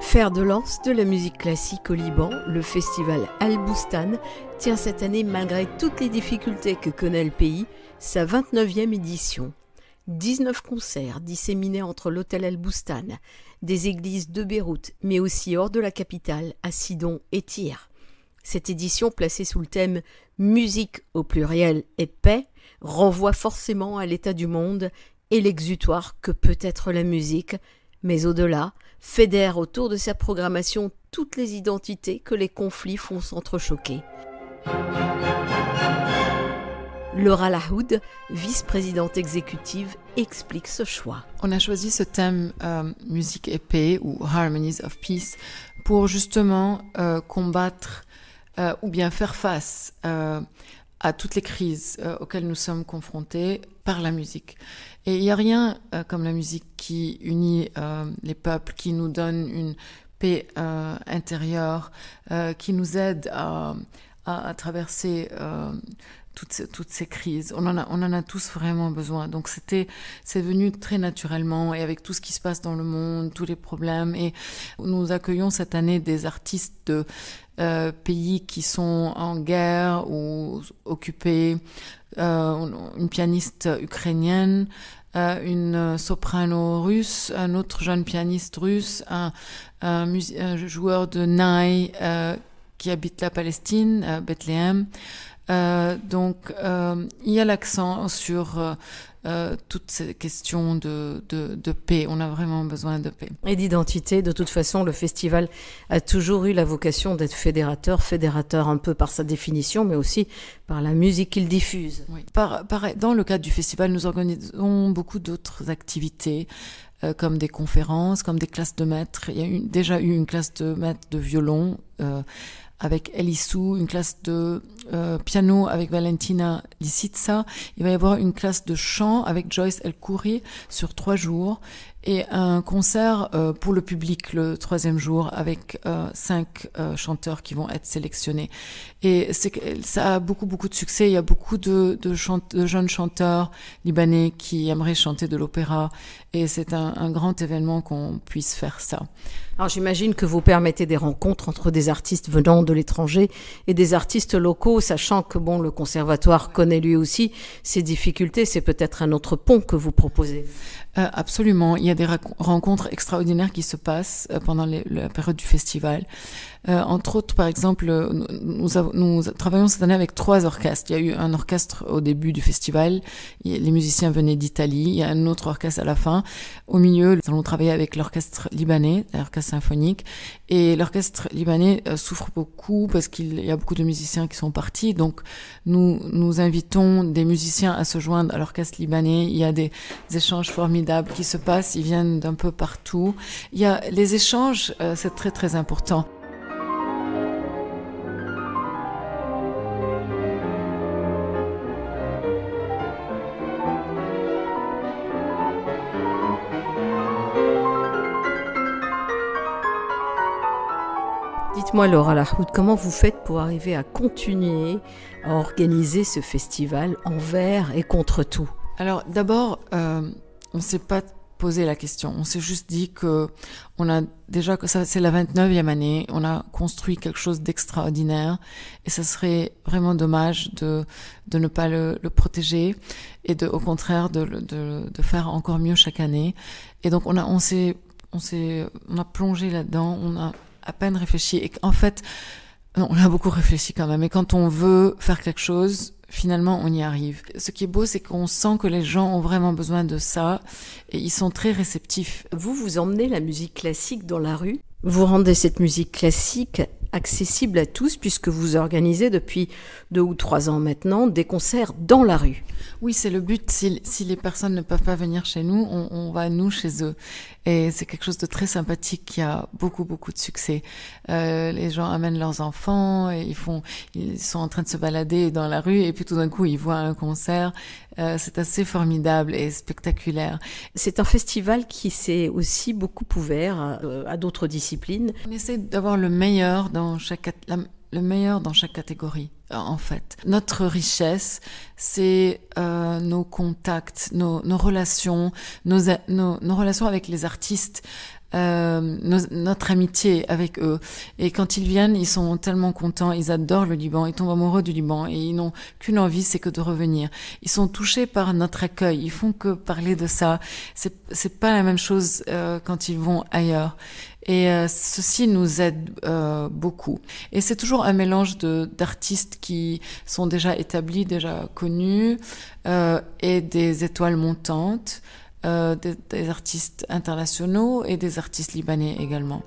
Faire de lance de la musique classique au Liban, le festival Al-Boustan tient cette année, malgré toutes les difficultés que connaît le pays, sa 29e édition. 19 concerts disséminés entre l'hôtel Al-Boustan, des églises de Beyrouth, mais aussi hors de la capitale, à Sidon et Tyr. Cette édition placée sous le thème Musique au pluriel et paix renvoie forcément à l'état du monde et l'exutoire que peut être la musique, mais au-delà, fédère autour de sa programmation toutes les identités que les conflits font s'entrechoquer. Laura Lahoud, vice-présidente exécutive, explique ce choix. On a choisi ce thème euh, musique et paix ou harmonies of peace pour justement euh, combattre euh, ou bien faire face euh, à toutes les crises euh, auxquelles nous sommes confrontés par la musique. Et il n'y a rien euh, comme la musique qui unit les peuples, qui nous donne une paix intérieure, qui nous aide à, à, traverser toutes ces, toutes ces crises. On en a, on en a tous vraiment besoin. Donc c'était, c'est venu très naturellement et avec tout ce qui se passe dans le monde, tous les problèmes. Et nous accueillons cette année des artistes de euh, pays qui sont en guerre ou occupés, euh, une pianiste ukrainienne, euh, une soprano russe, un autre jeune pianiste russe, un, joueur de naï qui habite la Palestine, Bethléem. donc il y a l'accent sur euh, toutes ces questions de, de, paix. On a vraiment besoin de paix. Et d'identité, de toute façon, le festival a toujours eu la vocation d'être fédérateur, fédérateur un peu par sa définition, mais aussi par la musique qu'il diffuse. Par, dans le cadre du festival, nous organisons beaucoup d'autres activités euh, comme des conférences, comme des classes de maîtres. Il y a déjà eu une classe de maître de violon euh, avec Elissou, une classe de euh, piano avec Valentina Lisitsa. Il va y avoir une classe de chant avec Joyce El sur trois jours et un concert euh, pour le public le troisième jour avec euh, cinq euh, chanteurs qui vont être sélectionnés. Et ça a beaucoup, beaucoup de succès. Il y a beaucoup de, de, jeunes chanteurs libanais qui aimeraient chanter de l'opéra et c'est un, un, grand événement qu'on puisse faire ça. Alors j'imagine que vous permettez des rencontres entre des artistes venant de l'étranger et des artistes locaux, sachant que bon, le conservatoire connaît lui aussi ses difficultés. C'est peut-être un autre pont que vous proposez. absolument. Il des rencontres extraordinaires qui se passent euh, pendant la période du festival. Euh, entre autres, par exemple, euh, nous, nous, travaillons cette année avec trois orchestres. Il y a eu un orchestre au début du festival, les musiciens venaient d'Italie, il y a un autre orchestre à la fin. Au milieu, nous allons travailler avec l'orchestre libanais, l'orchestre symphonique. Et l'orchestre libanais souffre beaucoup parce qu'il y a beaucoup de musiciens qui sont partis. Donc, nous, nous invitons des musiciens à se joindre à l'orchestre libanais. Il y a des échanges formidables qui se passent viennent d'un peu partout. Il y les échanges, euh, c'est très très important. Dites-moi Laura Lahoud, comment vous faites pour arriver à continuer à organiser ce festival envers et contre tout Alors d'abord, euh, on ne sait pas poser la question. On s'est juste dit que on a déjà que ça c'est la 29e année, on a construit quelque chose d'extraordinaire et ça serait vraiment dommage de de ne pas le, protéger et de au contraire de, de, faire encore mieux chaque année. Et donc on a on s'est on s'est on a plongé là-dedans, on a à peine réfléchi et en fait on a beaucoup réfléchi quand même. Et quand on veut faire quelque chose, finalement, on y arrive. Ce qui est beau, c'est qu'on sent que les gens ont vraiment besoin de ça et ils sont très réceptifs. Vous, vous emmenez la musique classique dans la rue. Vous rendez cette musique classique accessible à tous puisque vous organisez depuis deux ou trois ans maintenant des concerts dans la rue. Oui, c'est le but. Si, les personnes ne peuvent pas venir chez nous, on va nous chez eux. Et c'est quelque chose de très sympathique qui a beaucoup, beaucoup de succès. Euh, les gens amènent leurs enfants, et ils, font, ils sont en train de se balader dans la rue et puis tout d'un coup, ils voient un concert. Euh, c'est assez formidable et spectaculaire. C'est un festival qui s'est aussi beaucoup ouvert euh, à, d'autres disciplines. On essaie d'avoir le meilleur dans le meilleur dans chaque catégorie. Euh, en fait. Notre richesse, c'est euh, nos contacts, nos, nos relations, nos, nos, relations avec les artistes. Euh, notre amitié avec eux. Et quand ils viennent, ils sont tellement contents, ils adorent le Liban, ils tombent amoureux du Liban et ils n'ont qu'une envie, c'est que de revenir. Ils sont touchés par notre accueil, ils font que parler de ça. C'est pas la même chose euh, quand ils vont ailleurs. Et euh, ceci nous aide euh, beaucoup. Et c'est toujours un mélange de d'artistes qui sont déjà établis, déjà connus, euh, et des étoiles montantes, euh, des artistes internationaux et des artistes libanais également.